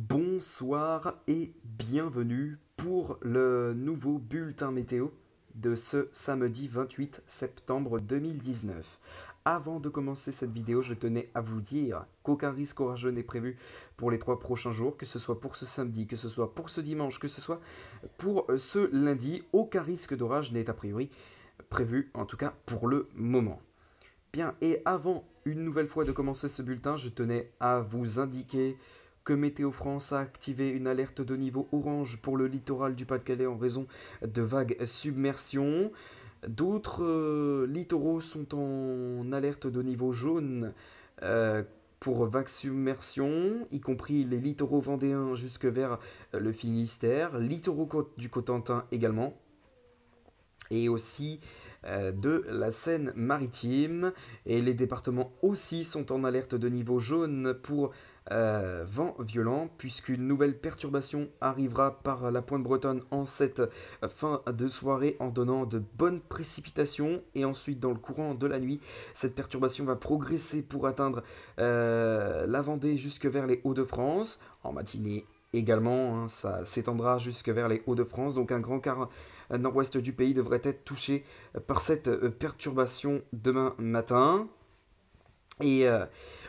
Bonsoir et bienvenue pour le nouveau bulletin météo de ce samedi 28 septembre 2019. Avant de commencer cette vidéo, je tenais à vous dire qu'aucun risque orageux n'est prévu pour les trois prochains jours, que ce soit pour ce samedi, que ce soit pour ce dimanche, que ce soit pour ce lundi. Aucun risque d'orage n'est a priori prévu, en tout cas pour le moment. Bien, et avant une nouvelle fois de commencer ce bulletin, je tenais à vous indiquer que Météo France a activé une alerte de niveau orange pour le littoral du Pas-de-Calais en raison de vagues submersion. D'autres euh, littoraux sont en alerte de niveau jaune euh, pour vagues submersion, y compris les littoraux vendéens jusque vers euh, le Finistère, littoraux du Cotentin également, et aussi de la Seine-Maritime. Et les départements aussi sont en alerte de niveau jaune pour euh, vent violent, puisqu'une nouvelle perturbation arrivera par la pointe bretonne en cette fin de soirée en donnant de bonnes précipitations. Et ensuite, dans le courant de la nuit, cette perturbation va progresser pour atteindre euh, la Vendée jusque vers les Hauts-de-France. En matinée également, hein, ça s'étendra jusque vers les Hauts-de-France. Donc un grand quart euh, nord-ouest du pays devrait être touché par cette perturbation demain matin. Et euh,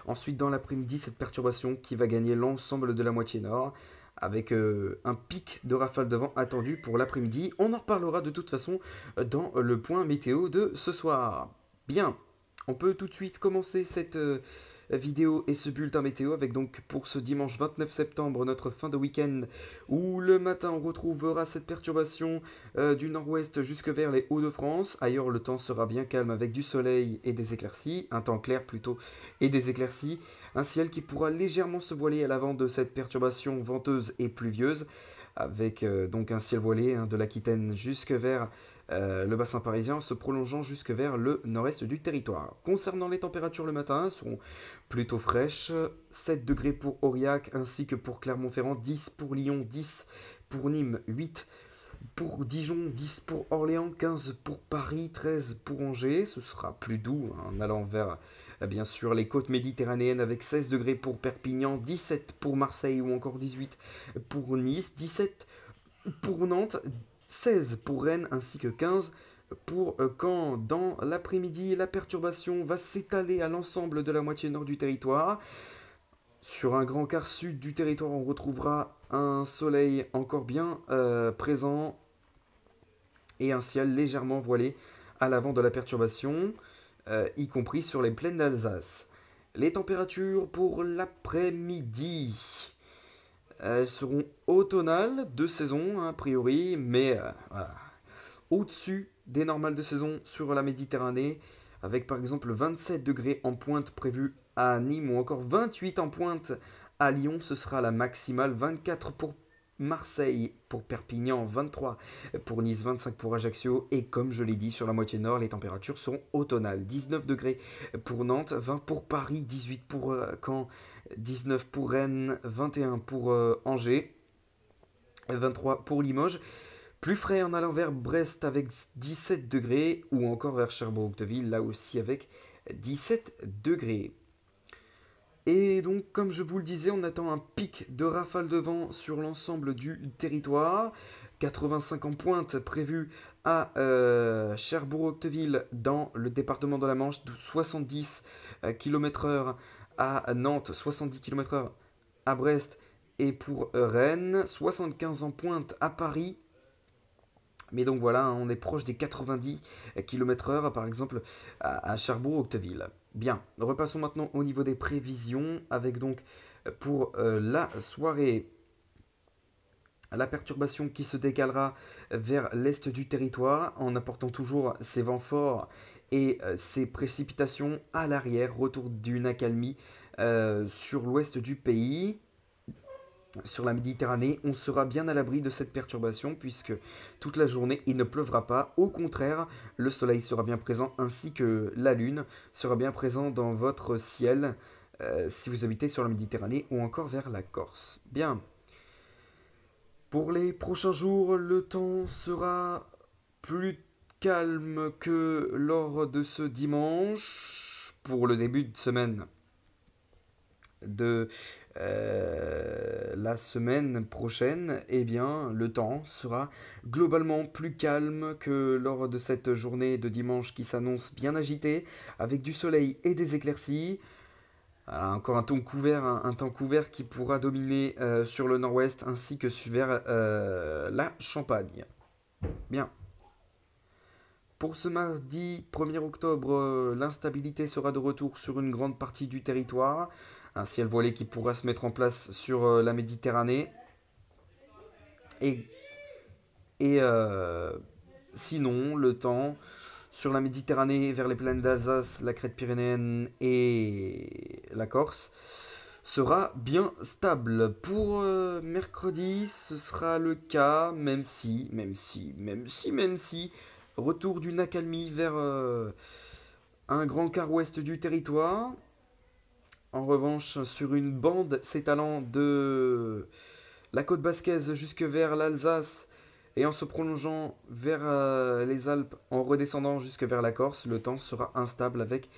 ensuite, dans l'après-midi, cette perturbation qui va gagner l'ensemble de la moitié nord, avec euh, un pic de rafale de vent attendu pour l'après-midi. On en reparlera de toute façon euh, dans le point météo de ce soir. Bien, on peut tout de suite commencer cette, vidéo et ce bulletin météo avec donc pour ce dimanche 29 septembre notre fin de week-end où le matin on retrouvera cette perturbation euh, du nord-ouest jusque vers les Hauts-de-France. Ailleurs le temps sera bien calme avec du soleil et des éclaircies, un temps clair plutôt et des éclaircies, un ciel qui pourra légèrement se voiler à l'avant de cette perturbation venteuse et pluvieuse avec euh, donc un ciel voilé hein, de l'Aquitaine jusque vers euh, le bassin parisien se prolongeant jusque vers le nord-est du territoire. Concernant les températures le matin, seront plutôt fraîches, 7 degrés pour Aurillac ainsi que pour Clermont-Ferrand, 10 pour Lyon, 10 pour Nîmes, 8 pour Dijon, 10 pour Orléans, 15 pour Paris, 13 pour Angers. Ce sera plus doux hein, en allant vers ah, bien sûr, les côtes méditerranéennes avec 16 degrés pour Perpignan, 17 pour Marseille ou encore 18 pour Nice, 17 pour Nantes, 16 pour Rennes ainsi que 15 pour euh, Caen. dans l'après-midi la perturbation va s'étaler à l'ensemble de la moitié nord du territoire. Sur un grand quart sud du territoire, on retrouvera un soleil encore bien euh, présent et un ciel légèrement voilé à l'avant de la perturbation. Euh, y compris sur les plaines d'Alsace. Les températures pour l'après-midi. seront automnales de saison, hein, a priori, mais euh, au-dessus des normales de saison sur la Méditerranée, avec par exemple 27 degrés en pointe prévu à Nîmes ou encore 28 en pointe à Lyon, ce sera la maximale, 24 pour Marseille pour Perpignan 23, pour Nice 25 pour Ajaccio et comme je l'ai dit sur la moitié nord, les températures sont automnales. 19 degrés pour Nantes, 20 pour Paris, 18 pour euh, Caen, 19 pour Rennes, 21 pour euh, Angers, 23 pour Limoges. Plus frais en allant vers Brest avec 17 degrés ou encore vers cherbourg de là aussi avec 17 degrés. Et donc, comme je vous le disais, on attend un pic de rafale de vent sur l'ensemble du territoire. 85 en pointe prévu à Cherbourg-Octeville euh, dans le département de la Manche, 70 euh, km/h à Nantes, 70 km/h à Brest et pour euh, Rennes, 75 en pointe à Paris, mais donc voilà, hein, on est proche des 90 euh, km/h par exemple à, Cherbourg-Octeville. Bien, repassons maintenant au niveau des prévisions avec donc euh, pour euh, la soirée la perturbation qui se décalera vers l'est du territoire en apportant toujours ses vents forts et ces ses précipitations à l'arrière, retour d'une accalmie sur l'ouest du pays sur la Méditerranée, on sera bien à l'abri de cette perturbation puisque toute la journée il ne pleuvra pas. Au contraire, le soleil sera bien présent ainsi que la lune sera bien présent dans votre ciel euh, si vous habitez sur la Méditerranée ou encore vers la Corse. Bien. Pour les prochains jours, le temps sera plus calme que lors de ce dimanche pour le début de semaine de euh, la semaine prochaine, eh bien, le temps sera globalement plus calme que lors de cette journée de dimanche qui s'annonce bien agitée, avec du soleil et des éclaircies. Ah, encore un temps couvert, un, temps couvert qui pourra dominer euh, sur le nord-ouest ainsi que vers euh, la Champagne. Bien. Pour ce mardi 1er octobre, l'instabilité sera de retour sur une grande partie du territoire. Un ciel voilé qui pourra se mettre en place sur euh, la Méditerranée. Et, et euh, sinon, le temps sur la Méditerranée, vers les plaines d'Alsace, la crête pyrénéenne et la Corse sera bien stable. Pour euh, mercredi, ce sera le cas, même si, même si, même si, même si, retour d'une accalmie vers un grand quart ouest du territoire, en revanche, sur une bande, s'étalant de la côte basquaise jusque vers l'Alsace et en se prolongeant vers euh, les Alpes, en redescendant jusque vers la Corse, le temps sera instable avec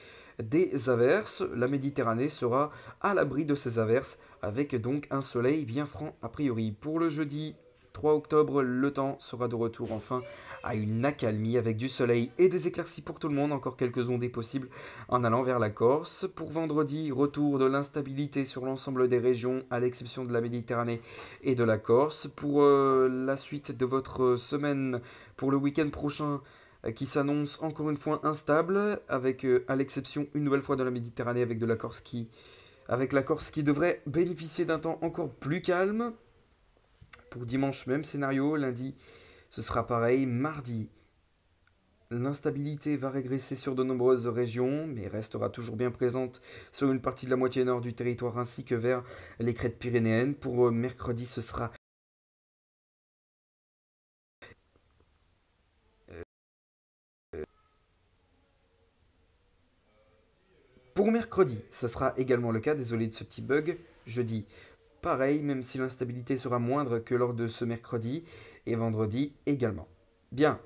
des averses. La Méditerranée sera à l'abri de ces averses, avec donc un soleil bien franc a priori. Pour le jeudi 3 octobre, le temps sera de retour enfin à une accalmie avec du soleil et des éclaircies pour tout le monde, encore quelques ondées possibles en allant vers la Corse. Pour vendredi, retour de l'instabilité sur l'ensemble des régions, à l'exception de la Méditerranée et de la Corse. Pour euh, la suite de votre semaine, pour le week-end prochain, euh, qui s'annonce encore une fois instable, avec euh, à l'exception une nouvelle fois de la Méditerranée, avec de la Corse qui, avec la Corse qui devrait bénéficier d'un temps encore plus calme. Pour dimanche, même scénario. Lundi, ce sera pareil. Mardi, l'instabilité va régresser sur de nombreuses régions, mais restera toujours bien présente sur une partie de la moitié nord du territoire ainsi que vers les crêtes pyrénéennes. Pour euh, mercredi, ce sera euh, Pour mercredi, ce sera également le cas, désolé de ce petit bug, jeudi pareil, même si l'instabilité sera moindre que lors de ce mercredi et vendredi également. Bien.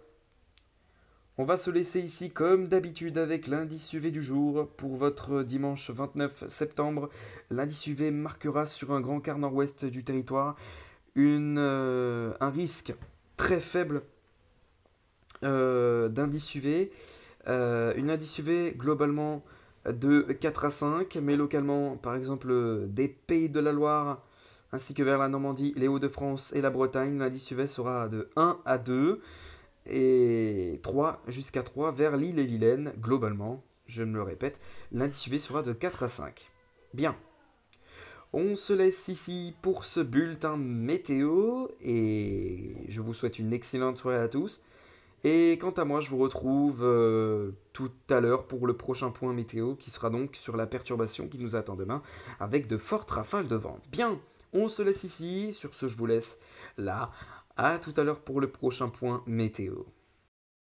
On va se laisser ici comme d'habitude avec l'indice UV du jour. Pour votre dimanche 29 septembre, l'indice UV marquera sur un grand quart nord-ouest du territoire euh, un risque très faible euh, d'indice UV. Euh, une indice UV globalement de 4 à 5, mais localement, par exemple, des Pays de la Loire, ainsi que vers la Normandie, les Hauts-de-France et la Bretagne, l'indice UV sera de 1 à 2, et 3 jusqu'à 3 vers l'île et globalement, je me le répète, l'indice UV sera de 4 à 5. Bien. On se laisse ici pour ce bulletin météo, et je vous souhaite une excellente soirée à tous. Et quant à moi, je vous retrouve euh, tout à l'heure pour le prochain point météo qui sera donc sur la perturbation qui nous attend demain avec de fortes rafales de vent. Bien, on se laisse ici. Sur ce, je vous laisse là. À tout à l'heure pour le prochain point météo.